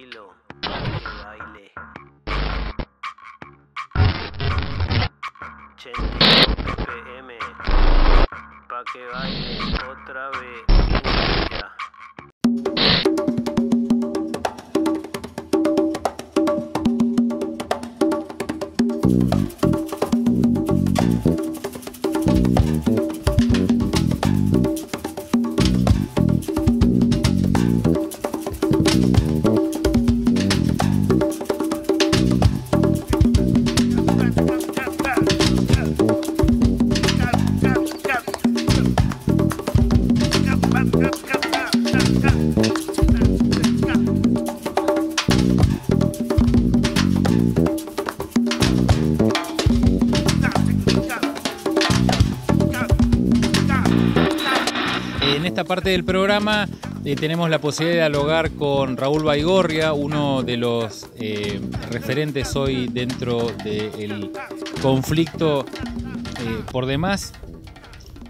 estilo que baile. Chente, PM, pa' que baile otra vez. parte del programa eh, tenemos la posibilidad de dialogar con Raúl Baigorria, uno de los eh, referentes hoy dentro del conflicto, eh, por demás,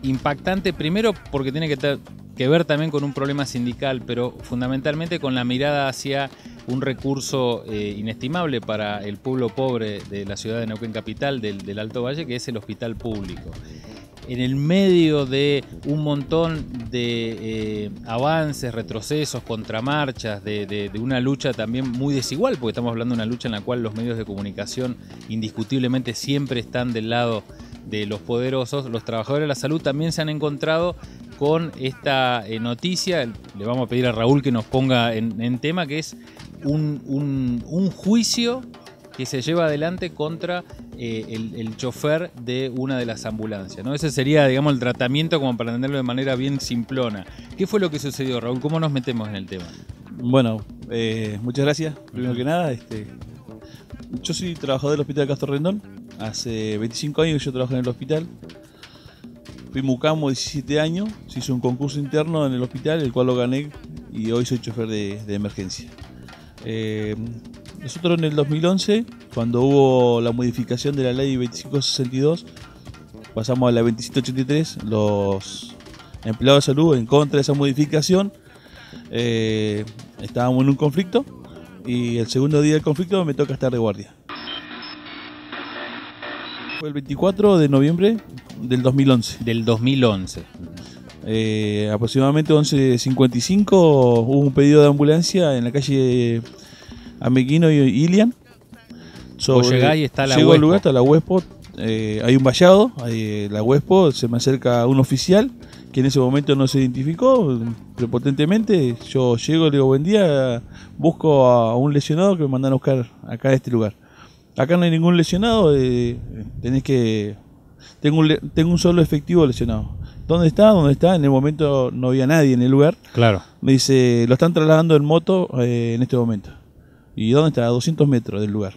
impactante, primero porque tiene que, que, ver también con un problema sindical, pero fundamentalmente con la mirada hacia un recurso inestimable para el pueblo pobre de la ciudad de Neuquén Capital, del Alto Valle, que es el hospital público en el medio de un montón de eh, avances, retrocesos, contramarchas, de, una lucha también muy desigual, porque estamos hablando de una lucha en la cual los medios de comunicación indiscutiblemente siempre están del lado de los poderosos, los trabajadores de la salud también se han encontrado con esta eh, noticia, le vamos a pedir a Raúl que nos ponga en, tema, que es un juicio que se lleva adelante contra eh, el, chofer de una de las ambulancias. ¿no? Ese sería, digamos, el tratamiento como para entenderlo de manera bien simplona. ¿Qué fue lo que sucedió, Raúl? ¿Cómo nos metemos en el tema? Bueno, eh, muchas gracias. Primero que nada, este, yo soy trabajador del Hospital Castro Rendón. Hace 25 años yo trabajo en el hospital. Fui mucamo 17 años, se hizo un concurso interno en el hospital, el cual lo gané y hoy soy chofer de, emergencia. Eh, nosotros en el 2011, cuando hubo la modificación de la ley 2562, pasamos a la 2783, los empleados de salud en contra de esa modificación, eh, estábamos en un conflicto y el segundo día del conflicto me toca estar de guardia. Fue el 24 de noviembre del 2011. Del 2011. Eh, aproximadamente 11.55 hubo un pedido de ambulancia en la calle Meguino y Ilian. Sobre, y está la Llego al lugar, está la Huespo. Eh, hay un vallado, hay eh, la Huespo, se me acerca un oficial que en ese momento no se identificó prepotentemente. Yo llego le digo, buen día, busco a un lesionado que me mandan a buscar acá a este lugar. Acá no hay ningún lesionado, eh, tenés que... Tengo un, solo efectivo lesionado. ¿Dónde está? ¿Dónde está? En el momento no había nadie en el lugar. Claro. Me dice, lo están trasladando en moto eh, en este momento. ¿Y dónde está? A 200 metros del lugar.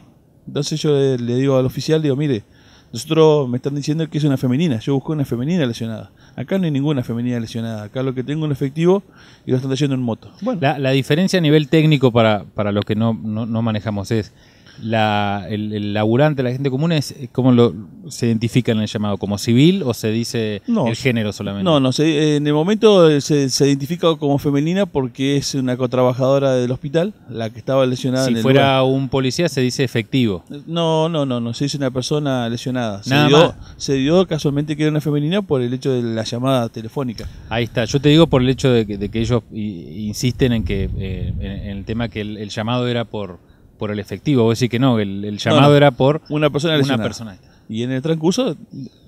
Entonces yo le, digo al oficial, digo, mire, nosotros me están diciendo que es una femenina. Yo busco una femenina lesionada. Acá no hay ninguna femenina lesionada. Acá lo que tengo en efectivo y lo están haciendo en moto. Bueno. La, diferencia a nivel técnico para, para los que no, no manejamos es la, el, laburante, la gente común, es eh, cómo lo, se identifica en el llamado, como civil o se dice el género solamente. No, no, eh, en el momento eh, se, se, identifica como femenina porque es una cotrabajadora del hospital, la que estaba lesionada. en el fuera un policía se dice efectivo. No, no, no, no, se dice una persona lesionada. Se, Nada dio, se dio casualmente que era una femenina por el hecho de la llamada telefónica. Ahí está, yo te digo por el hecho de que, ellos insisten en que en, el tema que el llamado era por por el efectivo. Vos decís que no, el, llamado era por una persona Una persona. Y en el transcurso,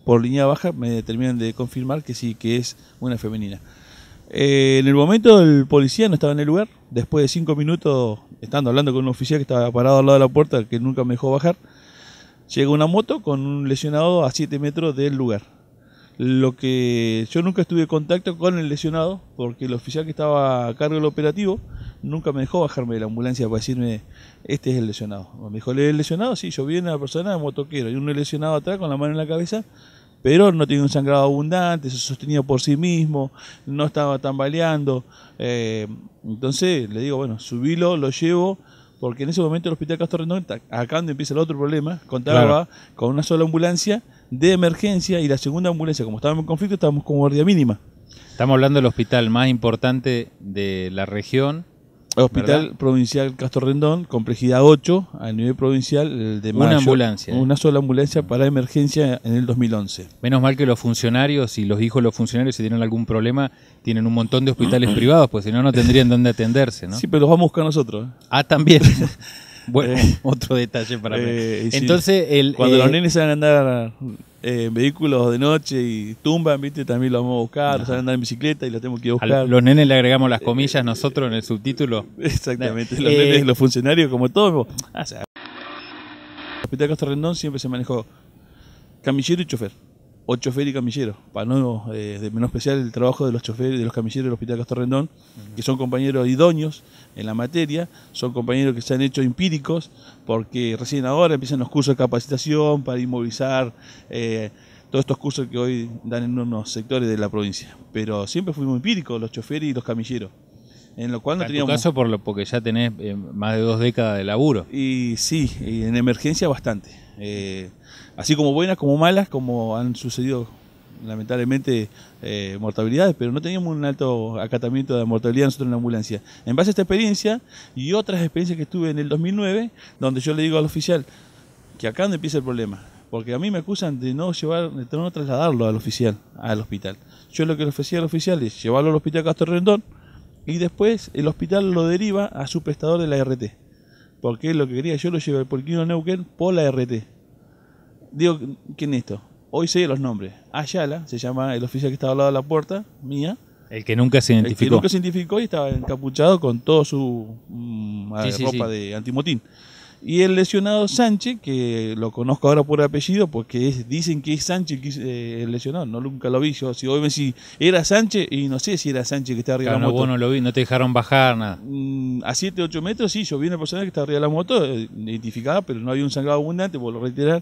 por línea baja, me terminan de confirmar que sí, que es una femenina. Eh, en el momento el policía no estaba en el lugar. Después de cinco minutos, estando hablando con un oficial que estaba parado al lado de la puerta, que nunca me dejó bajar, llega una moto con un lesionado a 7 metros del lugar. Lo que yo nunca estuve en contacto con el lesionado, porque el oficial que estaba a cargo del operativo nunca me dejó bajarme de la ambulancia para decirme, este es el lesionado. Me dijo, ¿el lesionado? Sí, yo vi a una persona de motoquero y uno lesionado atrás con la mano en la cabeza, pero no tenía un sangrado abundante, se sostenía por sí mismo, no estaba tambaleando. Eh, entonces le digo, bueno, subilo, lo llevo, porque en ese momento el hospital Castro Rendón, acá donde empieza el otro problema, contaba con una sola ambulancia de emergencia y la segunda ambulancia, como estábamos en conflicto, estábamos con guardia mínima. Estamos hablando del hospital más importante de la región Hospital Provincial Castro Rendón, complejidad 8, a nivel provincial de Una ambulancia. ¿eh? Una sola ambulancia para emergencia en el 2011. Menos mal que los funcionarios, y los hijos de los funcionarios si tienen algún problema, tienen un montón de hospitales privados, pues si no, no tendrían dónde atenderse, ¿no? Sí, pero los vamos a buscar nosotros. ¿eh? Ah, también. bueno, eh, otro detalle para mí. Entonces, el, Cuando los nenes se van a andar... A eh, vehículos de noche y tumban, ¿viste? También lo vamos a buscar, van saben andar en bicicleta y los tenemos que buscar. A los nenes le agregamos las eh, comillas nosotros en el subtítulo. Exactamente, eh, los nenes, los funcionarios, como todos. Ah, Hospital Costa Rendón siempre se manejó camillero y chofer o chofer y camillero, para no eh, de menos especial el trabajo de los choferes, de los camilleros del Hospital Castor Rendón, que son compañeros idóneos en la materia, son compañeros que se han hecho empíricos, porque recién ahora empiezan los cursos de capacitación para inmovilizar eh, todos estos cursos que hoy dan en unos sectores de la provincia. Pero siempre fuimos empíricos, los choferes y los camilleros. En lo cual no teníamos... caso por porque ya tenés eh, más de dos décadas de laburo. Y sí, en emergencia bastante así como buenas como malas, como han sucedido lamentablemente eh, mortabilidades, pero no teníamos un alto acatamiento de mortalidad nosotros en la ambulancia. En base a esta experiencia y otras experiencias que tuve en el 2009, donde yo le digo al oficial que acá donde empieza el problema, porque a mí me acusan de no llevar, de no trasladarlo al oficial, al hospital. Yo lo que le ofrecía al oficial es llevarlo al hospital Castro Rendón y después el hospital lo deriva a su prestador de la RT. Porque lo que quería yo lo llevar por polquino Neuquén por la RT digo, ¿quién es esto? Hoy sé los nombres. Ayala, se llama el oficial que estaba al lado de la puerta, mía. El que nunca se identificó. El que nunca se identificó y estaba encapuchado con toda su mm, ropa de antimotín. Y el lesionado Sánchez, que lo conozco ahora por apellido, porque dicen que es Sánchez eh, el lesionado, no nunca lo vi. Yo, si hoy me si era Sánchez, y no sé si era Sánchez que estaba arriba de la moto. no, Vos no lo vi, no te dejaron bajar nada. Mm, a 7, 8 metros, sí, yo vi una persona que estaba arriba de la moto, eh, identificada, pero no había un sangrado abundante, vuelvo a reiterar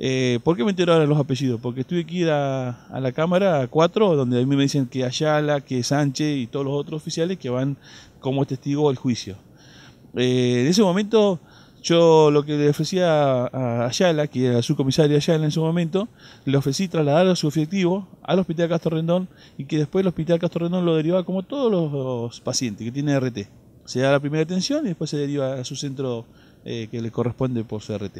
eh, ¿Por qué me entero ahora los apellidos? Porque estuve aquí a, la Cámara a cuatro, donde a mí me dicen que Ayala, que Sánchez y todos los otros oficiales que van como testigo al juicio. Eh, en ese momento, yo lo que le ofrecía a, Ayala, que era su comisario Ayala en su momento, le ofrecí trasladar a su efectivo al Hospital Castro Rendón y que después el Hospital Castro Rendón lo derivaba como todos los pacientes que tienen RT. Se da la primera atención y después se deriva a su centro eh, que le corresponde por su RT.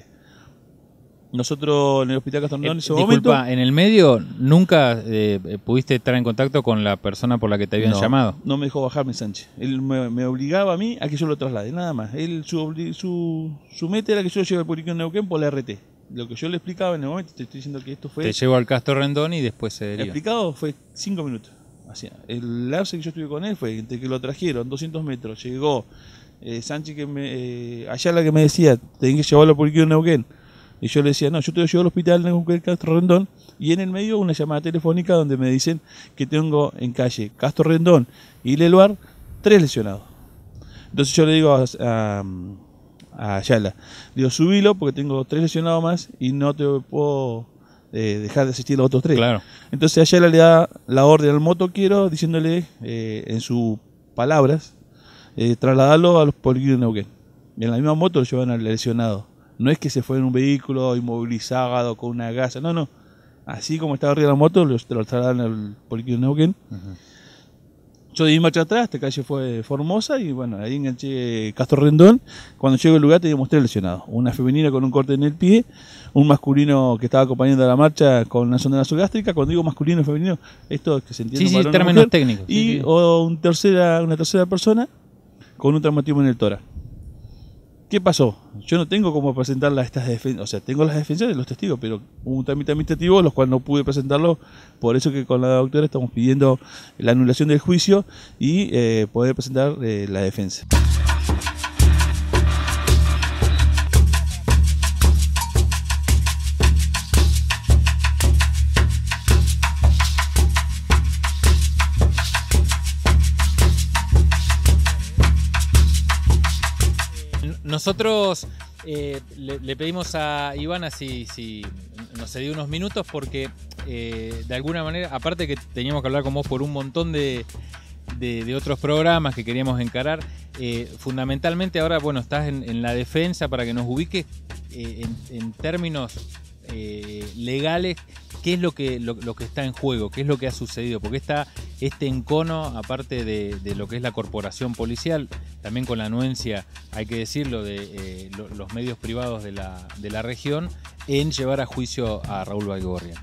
Nosotros en el Hospital Castor. Eh, en ese Disculpa, en el medio nunca eh, eh, pudiste estar en contacto con la persona por la que te habían llamado. No me dejó bajarme Sánchez. Él me, obligaba a mí a que yo lo traslade, nada más. Él su, su, meta era que yo lleve al público Neuquén por la RT. Lo que yo le explicaba en el momento, te estoy diciendo que esto fue. Te llevo al Castor Rendón y después se. Deriva. Explicado fue cinco minutos. Así, el lapso que yo estuve con él fue entre que lo trajeron 200 metros, llegó Sánchez que me, allá la que me decía, tenés que llevarlo al público en Neuquén y yo le decía, no, yo te lo llevo al hospital en el Castro Rendón. Y en el medio una llamada telefónica donde me dicen que tengo en calle Castro Rendón y Leluar tres lesionados. Entonces yo le digo a, Ayala, digo, subilo porque tengo tres lesionados más y no te puedo eh, dejar de asistir a los otros tres. Claro. Entonces Ayala le da la orden al quiero diciéndole eh, en sus palabras, eh, trasladarlo a los poliquinos de Neuquén. Y en la misma moto lo llevan al lesionado. No es que se fue en un vehículo inmovilizado con una gasa, no, no. Así como estaba arriba de la moto, lo, lo trasladaron al de Neuquén. Yo di marcha atrás, esta calle fue Formosa y bueno, ahí enganché Castro Rendón. Cuando llego al lugar te mostré lesionado. Una femenina con un corte en el pie, un masculino que estaba acompañando a la marcha con una zona gástrica Cuando digo masculino femenino, esto que se entiende. Sí, sí, términos técnicos. Y O un tercera, una tercera persona con un traumatismo en el tora. ¿Qué pasó? Yo no tengo cómo presentar las, estas defensas, o sea, tengo las defensas de los testigos, pero hubo un trámite administrativo, los cuales no pude presentarlo, por eso que con la doctora estamos pidiendo la anulación del juicio y eh, poder presentar eh, la defensa. Nosotros eh, le, pedimos a Ivana si, nos cedió unos minutos porque eh, de alguna manera, aparte que teníamos que hablar con vos por un montón de, otros programas que queríamos encarar, eh, fundamentalmente ahora, bueno, estás en, la defensa para que nos ubique en términos eh, legales, qué es lo que, lo, que está en juego, qué es lo que ha sucedido, porque está este encono, aparte de, lo que es la corporación policial, también con la anuencia, hay que decirlo, de eh, los medios privados de la, región, en llevar a juicio a Raúl Baigorria.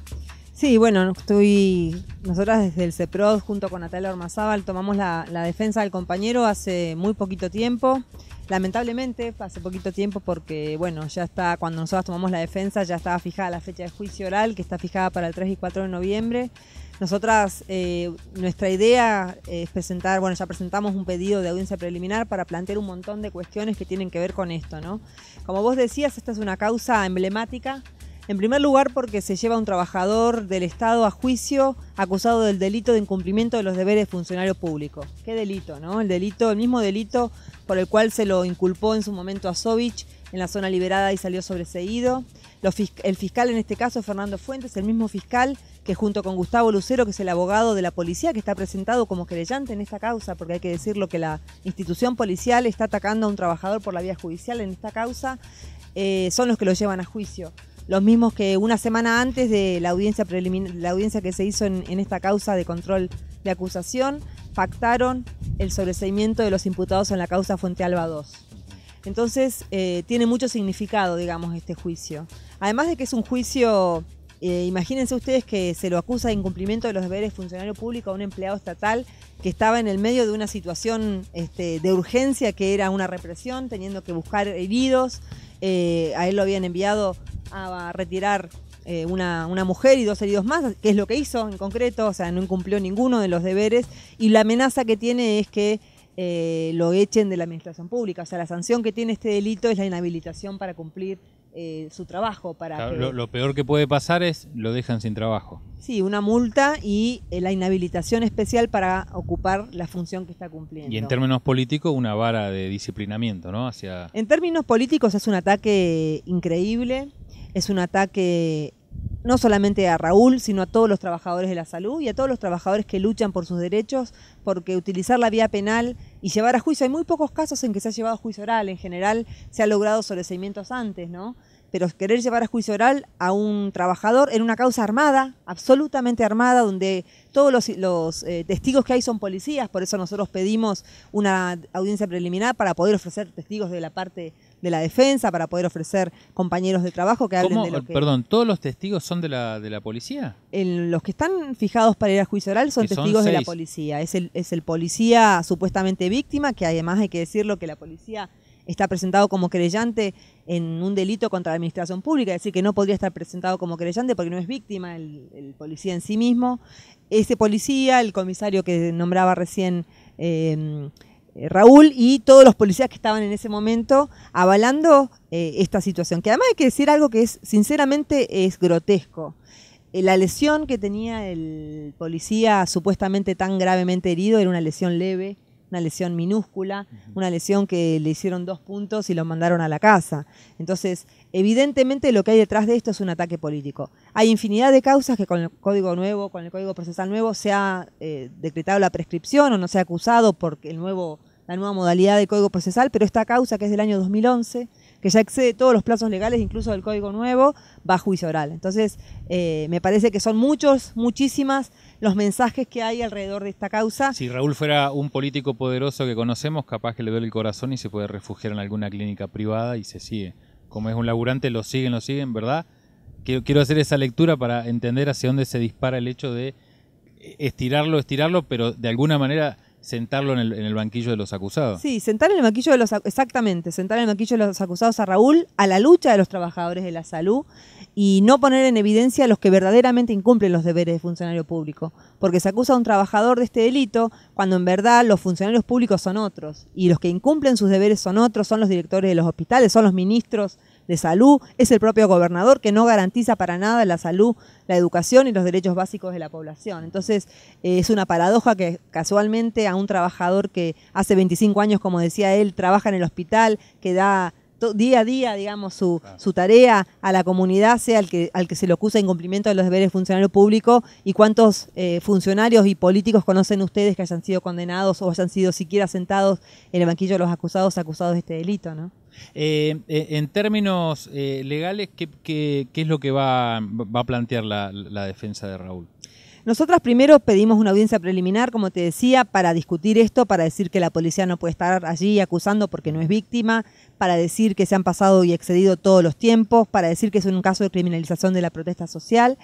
Sí, bueno, estoy. Nosotras desde el CEPROD, junto con Natalia Ormazábal, tomamos la, la defensa del compañero hace muy poquito tiempo. Lamentablemente, hace poquito tiempo, porque bueno, ya está, cuando nosotros tomamos la defensa, ya estaba fijada la fecha de juicio oral, que está fijada para el 3 y 4 de noviembre. Nosotras, eh, nuestra idea eh, es presentar, bueno, ya presentamos un pedido de audiencia preliminar para plantear un montón de cuestiones que tienen que ver con esto, ¿no? Como vos decías, esta es una causa emblemática en primer lugar, porque se lleva a un trabajador del Estado a juicio acusado del delito de incumplimiento de los deberes de funcionario público. ¿Qué delito, no? El delito, el mismo delito por el cual se lo inculpó en su momento a Sovich en la zona liberada y salió sobreseído. el fiscal en este caso Fernando Fuentes, el mismo fiscal que junto con Gustavo Lucero, que es el abogado de la policía, que está presentado como querellante en esta causa, porque hay que decirlo que la institución policial está atacando a un trabajador por la vía judicial en esta causa, eh, son los que lo llevan a juicio los mismos que una semana antes de la audiencia, la audiencia que se hizo en, esta causa de control de acusación, pactaron el sobreseimiento de los imputados en la causa Fuente Alba II. Entonces, eh, tiene mucho significado, digamos, este juicio. Además de que es un juicio, eh, imagínense ustedes que se lo acusa de incumplimiento de los deberes funcionario público a un empleado estatal que estaba en el medio de una situación este, de urgencia que era una represión, teniendo que buscar heridos. Eh, a él lo habían enviado a, retirar eh, una, mujer y dos heridos más, que es lo que hizo en concreto, o sea, no incumplió ninguno de los deberes. Y la amenaza que tiene es que eh, lo echen de la administración pública. O sea, la sanción que tiene este delito es la inhabilitación para cumplir eh, su trabajo para lo, peor que puede pasar es lo dejan sin trabajo. Sí, una multa y eh, la inhabilitación especial para ocupar la función que está cumpliendo. Y en términos políticos, una vara de disciplinamiento, ¿no? Hacia... En términos políticos es un ataque increíble, es un ataque no solamente a Raúl, sino a todos los trabajadores de la salud y a todos los trabajadores que luchan por sus derechos, porque utilizar la vía penal y llevar a juicio, hay muy pocos casos en que se ha llevado a juicio oral, en general se ha logrado sobreseimientos antes, ¿no? Pero querer llevar a juicio oral a un trabajador en una causa armada, absolutamente armada, donde todos los, eh, testigos que hay son policías, por eso nosotros pedimos una audiencia preliminar para poder ofrecer testigos de la parte de la defensa para poder ofrecer compañeros de trabajo que hablen de lo que... Perdón, ¿todos los testigos son de la, de la policía? los que están fijados para ir a juicio oral son testigos de la policía. Es el, policía supuestamente víctima, que además hay que decirlo que la policía está presentado como creyente en un delito contra la administración pública, es decir, que no podría estar presentado como creyente porque no es víctima el, policía en sí mismo. Ese policía, el comisario que nombraba recién eh, eh, Raúl y todos los policías que estaban en ese momento avalando eh, esta situación. Que además hay que decir algo que es, sinceramente, es grotesco. Eh, la lesión que tenía el policía supuestamente tan gravemente herido era una lesión leve una lesión minúscula, una lesión que le hicieron dos puntos y lo mandaron a la casa. Entonces, evidentemente lo que hay detrás de esto es un ataque político. Hay infinidad de causas que con el código nuevo, con el código procesal nuevo, se ha eh, decretado la prescripción o no se ha acusado por el nuevo, la nueva modalidad del código procesal, pero esta causa que es del año 2011 que ya excede todos los plazos legales, incluso del Código Nuevo, va a juicio oral. Entonces, eh, me parece que son muchos, muchísimas los mensajes que hay alrededor de esta causa. Si Raúl fuera un político poderoso que conocemos, capaz que le duele el corazón y se puede refugiar en alguna clínica privada y se sigue. Como es un laburante, lo siguen, lo siguen, ¿verdad? Quiero, quiero hacer esa lectura para entender hacia dónde se dispara el hecho de estirarlo, estirarlo, pero de alguna manera sentarlo en el, banquillo de los acusados. Sí, sentar en el banquillo de los exactamente, sentar en el banquillo de los acusados a Raúl a la lucha de los trabajadores de la salud y no poner en evidencia a los que verdaderamente incumplen los deberes de funcionario público. Porque se acusa a un trabajador de este delito cuando en verdad los funcionarios públicos son otros. Y los que incumplen sus deberes son otros, son los directores de los hospitales, son los ministros de salud, es el propio gobernador que no garantiza para nada la salud, la educación y los derechos básicos de la población. Entonces, eh, es una paradoja que casualmente a un trabajador que hace 25 años, como decía él, trabaja en el hospital, que da día a día, digamos, su, su tarea a la comunidad sea al que, al que se le acusa incumplimiento de los deberes de funcionario público y cuántos eh, funcionarios y políticos conocen ustedes que hayan sido condenados o hayan sido siquiera sentados en el banquillo de los acusados acusados de este delito, ¿no? Eh, eh, en términos legales, ¿qué, ¿qué, qué, es lo que va, va a plantear la, la defensa de Raúl? Nosotras primero pedimos una audiencia preliminar, como te decía, para discutir esto, para decir que la policía no puede estar allí acusando porque no es víctima, para decir que se han pasado y excedido todos los tiempos, para decir que es un caso de criminalización de la protesta social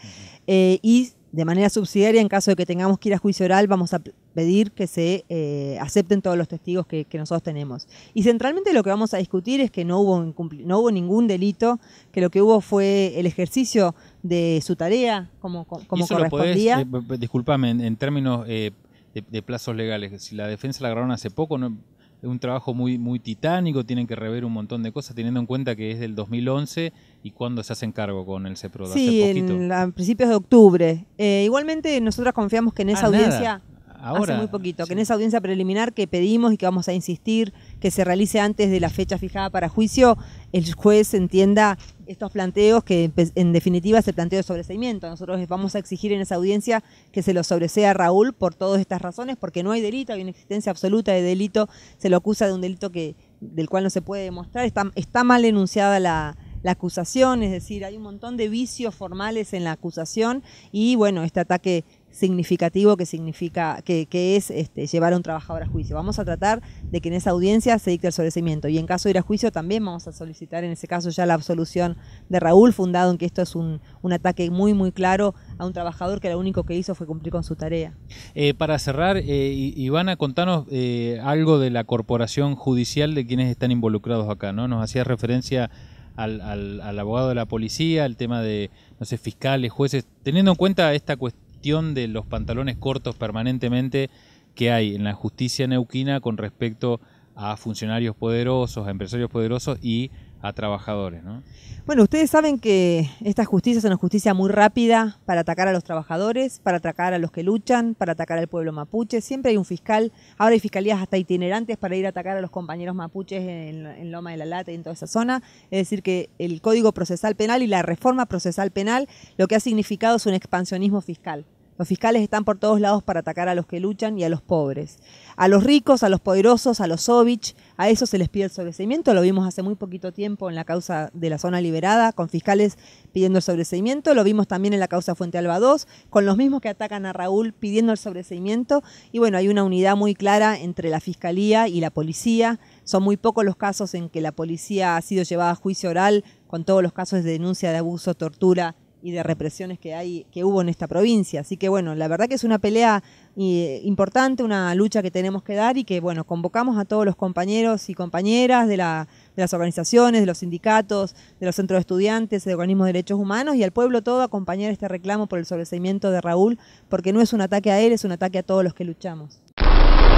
eh, y de manera subsidiaria, en caso de que tengamos que ir a juicio oral, vamos a pedir que se eh, acepten todos los testigos que, nosotros tenemos. Y centralmente lo que vamos a discutir es que no hubo, no hubo ningún delito, que lo que hubo fue el ejercicio de su tarea como, como correspondía. Eh, disculpame, en, términos eh, de, plazos legales, si la defensa la agarraron hace poco, no, es un trabajo muy, muy titánico, tienen que rever un montón de cosas, teniendo en cuenta que es del 2011 y cuándo se hacen cargo con el e CEPRO, Sí, hace poquito. En, a principios de octubre. Eh, igualmente, nosotros confiamos que en ah, esa audiencia ahora. Hace muy poquito, que en esa audiencia preliminar que pedimos y que vamos a insistir que se realice antes de la fecha fijada para juicio, el juez entienda estos planteos que pues, en definitiva es el planteo de sobreseimiento. Nosotros vamos a exigir en esa audiencia que se lo sobresea a Raúl por todas estas razones, porque no hay delito, hay una existencia absoluta de delito, se lo acusa de un delito que del cual no se puede demostrar, está, mal enunciada la, la acusación, es decir, hay un montón de vicios formales en la acusación y bueno, este ataque significativo que significa que, es este, llevar a un trabajador a juicio. Vamos a tratar de que en esa audiencia se dicte el sobrecimiento y en caso de ir a juicio también vamos a solicitar en ese caso ya la absolución de Raúl, fundado en que esto es un, ataque muy muy claro a un trabajador que lo único que hizo fue cumplir con su tarea. Eh, para cerrar, eh, Ivana, contanos eh, algo de la corporación judicial de quienes están involucrados acá, ¿no? Nos hacías referencia al, abogado de la policía, el tema de, no sé, fiscales, jueces, teniendo en cuenta esta, cuestión de los pantalones cortos permanentemente que hay en la justicia neuquina con respecto a funcionarios poderosos, a empresarios poderosos y a trabajadores. ¿no? Bueno, ustedes saben que esta justicia es una justicia muy rápida para atacar a los trabajadores, para atacar a los que luchan, para atacar al pueblo mapuche. Siempre hay un fiscal, ahora hay fiscalías hasta itinerantes para ir a atacar a los compañeros mapuches en, en Loma de la Lata y en toda esa zona. Es decir, que el Código Procesal Penal y la reforma procesal penal lo que ha significado es un expansionismo fiscal. Los fiscales están por todos lados para atacar a los que luchan y a los pobres. A los ricos, a los poderosos, a los sovich, a eso se les pide el sobreseimiento. Lo vimos hace muy poquito tiempo en la causa de la zona liberada, con fiscales pidiendo el sobreseimiento. Lo vimos también en la causa Fuente Alba II, con los mismos que atacan a Raúl pidiendo el sobreseimiento. Y bueno, hay una unidad muy clara entre la fiscalía y la policía. Son muy pocos los casos en que la policía ha sido llevada a juicio oral con todos los casos de denuncia de abuso, tortura y de represiones que hay que hubo en esta provincia. Así que bueno, la verdad que es una pelea eh, importante, una lucha que tenemos que dar y que bueno, convocamos a todos los compañeros y compañeras de, las organizaciones, de los sindicatos, de los centros de estudiantes, de organismos de derechos humanos y al pueblo todo a acompañar este reclamo por el sobreseimiento de Raúl, porque no es un ataque a él, es un ataque a todos los que luchamos.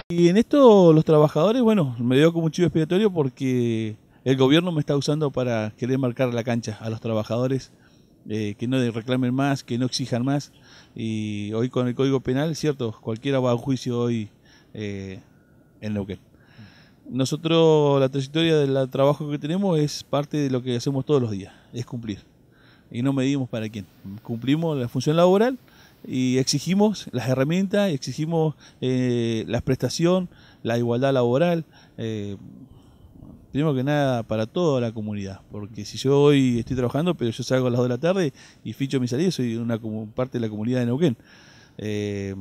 Y en esto los trabajadores, bueno, me dio como un chivo expiatorio porque el gobierno me está usando para querer marcar la cancha a los trabajadores eh, que no reclamen más, que no exijan más. Y hoy con el Código Penal, cierto, cualquiera va a un juicio hoy eh, en Neuquén. Nosotros, la trayectoria del trabajo que tenemos es parte de lo que hacemos todos los días, es cumplir. Y no medimos para quién. Cumplimos la función laboral y exigimos las herramientas, exigimos eh, la prestación, la igualdad laboral. Eh, primero que nada, para toda la comunidad. Porque si yo hoy estoy trabajando, pero yo salgo a las 2 de la tarde y ficho mi salida, soy una como parte de la comunidad de Neuquén. Eh,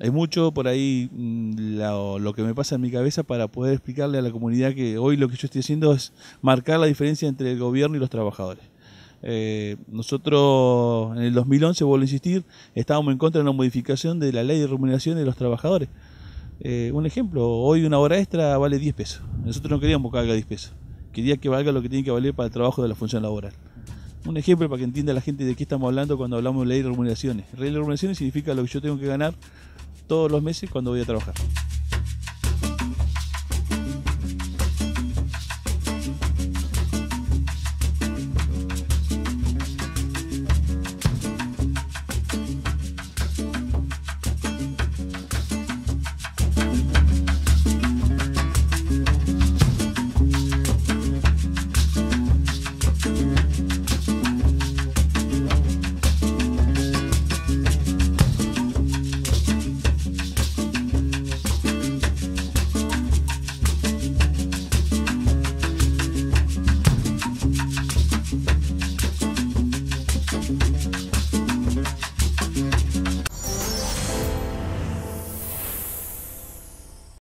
hay mucho por ahí mm, lo, que me pasa en mi cabeza para poder explicarle a la comunidad que hoy lo que yo estoy haciendo es marcar la diferencia entre el gobierno y los trabajadores. Eh, nosotros en el 2011, vuelvo a insistir, estábamos en contra de una modificación de la ley de remuneración de los trabajadores. Eh, un ejemplo, hoy una hora extra vale 10 pesos. Nosotros no queríamos que valga 10 pesos. Quería que valga lo que tiene que valer para el trabajo de la función laboral. Un ejemplo para que entienda la gente de qué estamos hablando cuando hablamos de ley de remuneraciones. Ley de remuneraciones significa lo que yo tengo que ganar todos los meses cuando voy a trabajar.